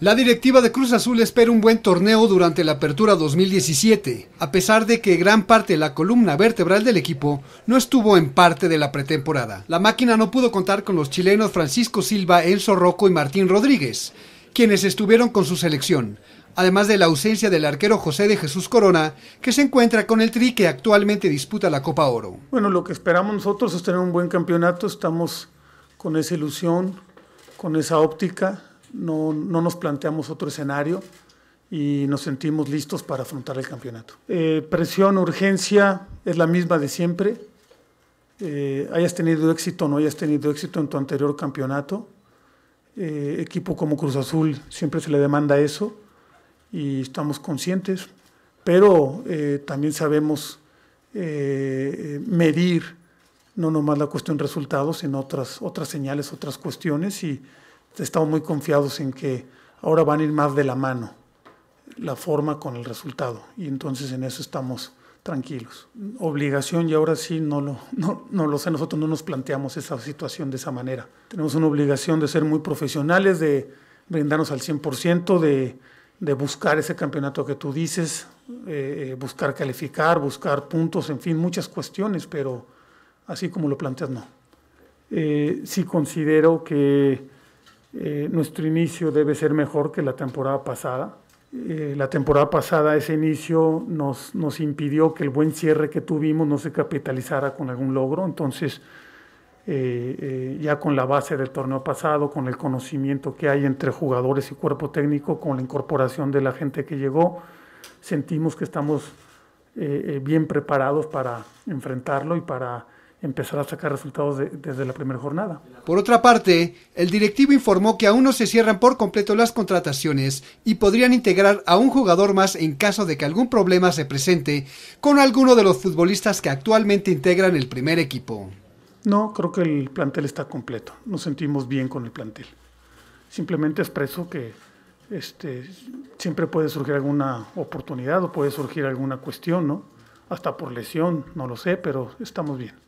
La directiva de Cruz Azul espera un buen torneo durante la apertura 2017, a pesar de que gran parte de la columna vertebral del equipo no estuvo en parte de la pretemporada. La máquina no pudo contar con los chilenos Francisco Silva, Enzo Rocco y Martín Rodríguez, quienes estuvieron con su selección, además de la ausencia del arquero José de Jesús Corona, que se encuentra con el Tri que actualmente disputa la Copa Oro. Bueno, lo que esperamos nosotros es tener un buen campeonato, estamos con esa ilusión, con esa óptica no, no nos planteamos otro escenario y nos sentimos listos para afrontar el campeonato. Eh, presión, urgencia, es la misma de siempre. Eh, hayas tenido éxito o no hayas tenido éxito en tu anterior campeonato. Eh, equipo como Cruz Azul siempre se le demanda eso y estamos conscientes, pero también sabemos medir no nomás la cuestión de resultados, sino otras, otras señales, otras cuestiones y estamos muy confiados en que ahora van a ir más de la mano la forma con el resultado. Y entonces en eso estamos tranquilos. Obligación, y ahora sí, no lo, no, no lo sé, nosotros no nos planteamos esa situación de esa manera. Tenemos una obligación de ser muy profesionales, de brindarnos al 100%, de, de buscar ese campeonato que tú dices, eh, eh, buscar calificar, buscar puntos, en fin, muchas cuestiones, pero así como lo planteas, no. Eh, sí considero que eh, nuestro inicio debe ser mejor que la temporada pasada. Eh, la temporada pasada ese inicio nos, nos, impidió que el buen cierre que tuvimos no se capitalizara con algún logro. Entonces, eh, ya con la base del torneo pasado, con el conocimiento que hay entre jugadores y cuerpo técnico, con la incorporación de la gente que llegó, sentimos que estamos bien preparados para enfrentarlo y para empezar a sacar resultados desde la primera jornada. Por otra parte, el directivo informó que aún no se cierran por completo las contrataciones y podrían integrar a un jugador más en caso de que algún problema se presente con alguno de los futbolistas que actualmente integran el primer equipo. No, creo que el plantel está completo. Nos sentimos bien con el plantel. Simplemente expreso que este, siempre puede surgir alguna oportunidad o puede surgir alguna cuestión, ¿no? Hasta por lesión, no lo sé, pero estamos bien.